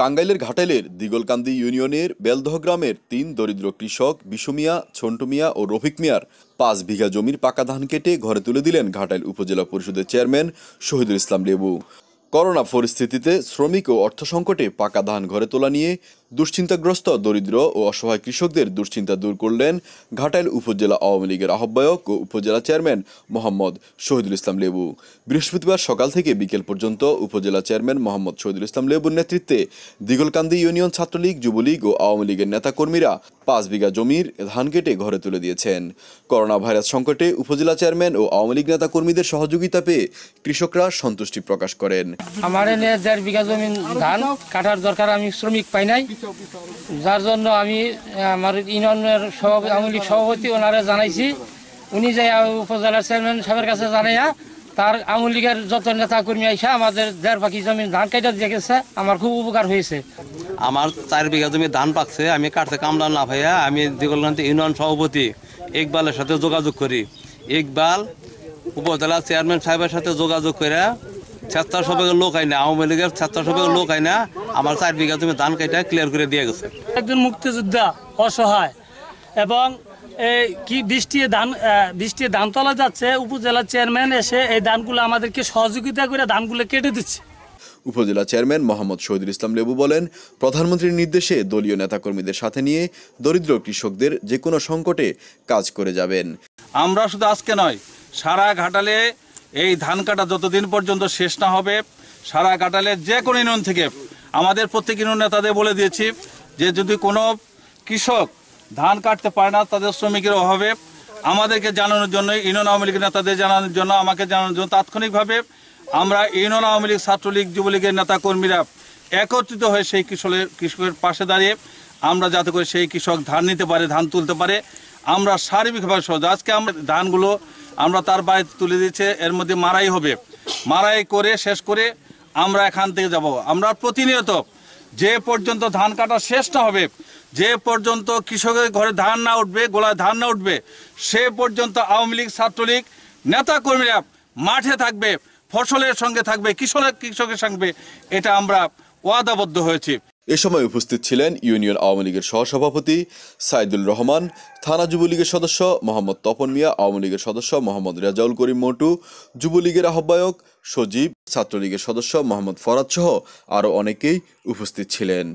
টাঙ্গাইলের ঘাটাইলের দিগলকান্দি ইউনিয়নের বেলদহ গ্রামের তিন দরিদ্র কৃষক বিশুমিয়া ছন্টুমিয়া ও রফিক মিয়ার পাঁচ বিঘা জমির পাকা ধান কেটে ঘরে তুলে দিলেন ঘাটাইল উপজেলা পরিষদের চেয়ারম্যান শহীদুল ইসলাম লেবু করোনা পরিস্থিতিতে শ্রমিক ও অর্থ সংকটে পাকা ধান ঘরে তোলা নিয়ে দুশ্চিন্তাগ্রস্ত দরিদ্র ও অসহায় কৃষকদের দুশ্চিন্তা দূর করলেন ঘাটাইল উপজেলা আওয়ামী লীগের আহ্বায়ক ও উপজেলা চেয়ারম্যান মোহাম্মদ শহীদুল ইসলাম লেবু বৃহস্পতিবার সকাল থেকে বিকেল পর্যন্ত উপজেলা চেয়ারম্যান মোহাম্মদ শহীদুল ইসলাম লেবুর নেতৃত্বে দিগলকান্দি ইউনিয়ন ছাত্রলীগ যুবলীগ ও আওয়ামী লীগের নেতাকর্মীরা পাঁচ বিঘা জমির ধান কেটে ঘরে তুলে দিয়েছেন করোনা ভাইরাস সংকটে উপজেলা চেয়ারম্যান ও আওয়ামী লীগ নেতাকর্মীদের সহযোগিতা পেয়ে কৃষকরা সন্তুষ্টি প্রকাশ করেন আমার দেড় বিঘা জমি ধান কাটার দরকার আমি শ্রমিক পাই নাই যার জন্য আমি আমার ইউনিয়নের সভাপতি আওয়ামী লীগ সভাপতি ওনারা জানাইছি উনি যে উপজেলার চেয়ারম্যান সাহেবের কাছে জানাইয়া তার আওয়ামী লীগের যত নেতা কর্মী আইসা আমাদের দেড় পাখি জমি ধান কাটা দিয়ে গেছে আমার খুব উপকার হয়েছে আমার চার বিঘা জমি ধান পাকছে আমি কাটতে কামলা না ভাইয়া আমি দিগলকান্ত ইউনিয়ন সভাপতি ইকবালের সাথে যোগাযোগ করি ইকবাল উপজেলা চেয়ারম্যান সাহেবের সাথে যোগাযোগ করে স্বেচ্ছাসেবকের লোক আইনা আওয়ামী লীগের স্বেচ্ছাসেবকের লোক আইনা আমার চার বিঘা জমি ধান কেটে ক্লিয়ার করে দিয়ে গেছে একজন মুক্তিযোদ্ধা অসহায় এবং এই কি বৃষ্টি ধান বৃষ্টি ধান তোলা যাচ্ছে উপজেলা চেয়ারম্যান এসে এই ধানগুলো আমাদেরকে সহযোগিতা করে ধানগুলো কেটে দিচ্ছে উপজেলা চেয়ারম্যান মোহাম্মদ শহীদুল ইসলাম লেবু বলেন প্রধানমন্ত্রীর নির্দেশে দলীয় নেতাকর্মীদের সাথে নিয়ে দরিদ্র কৃষকদের যে কোনো সংকটে কাজ করে যাবেন আমরা শুধু আজকে নয় সারা ঘাটালে এই ধান কাটা যতদিন পর্যন্ত শেষ না হবে সারা ঘাটালে যে কোনো ইউনিয়ন থেকে আমাদের প্রত্যেকের নেতাদের বলে দিয়েছি যে যদি কোনো কৃষক ধান কাটতে পারে না তাদের শ্রমিকের অভাবে আমাদেরকে জানানোর জন্য ইউনিয়ন আওয়ামী লীগের নেতাদের জানানোর জন্য আমাকে জানানোর জন্য তাৎক্ষণিকভাবে আমরা ইউনিয়ন আওয়ামী লীগ ছাত্রলীগ যুবলীগের নেতা কর্মীরা একত্রিত হয়ে সেই কৃষকের কৃষকের পাশে দাঁড়িয়ে আমরা যাতে করে সেই কৃষক ধান নিতে পারে ধান তুলতে পারে আমরা সার্বিকভাবে সহজ আজকে আমরা ধানগুলো আমরা তার বাড়িতে তুলে দিচ্ছে এর মধ্যে মারাই হবে মারাই করে শেষ করে আমরা এখান থেকে যাব আমরা প্রতিনিয়ত যে পর্যন্ত ধান কাটা শেষ না হবে যে পর্যন্ত কৃষকের ঘরে ধান না উঠবে গোলায় ধান না উঠবে সে পর্যন্ত আওয়ামী লীগ ছাত্রলীগ নেতাকর্মীরা মাঠে থাকবে ফসলের সঙ্গে থাকবে কৃষকের কৃষকের সঙ্গে এটা আমরা ওয়াদাবদ্ধ হয়েছি এ সময় উপস্থিত ছিলেন ইউনিয়ন আওয়ামী লীগের সহসভাপতি সাইদুল রহমান থানা যুবলীগের সদস্য মোহাম্মদ তপন মিয়া আওয়ামী লীগের সদস্য মোহাম্মদ রেজাউল করিম মন্টু যুবলীগের আহ্বায়ক সজীব ছাত্রলীগের সদস্য মোহাম্মদ ফরাদ সহ আরও অনেকেই উপস্থিত ছিলেন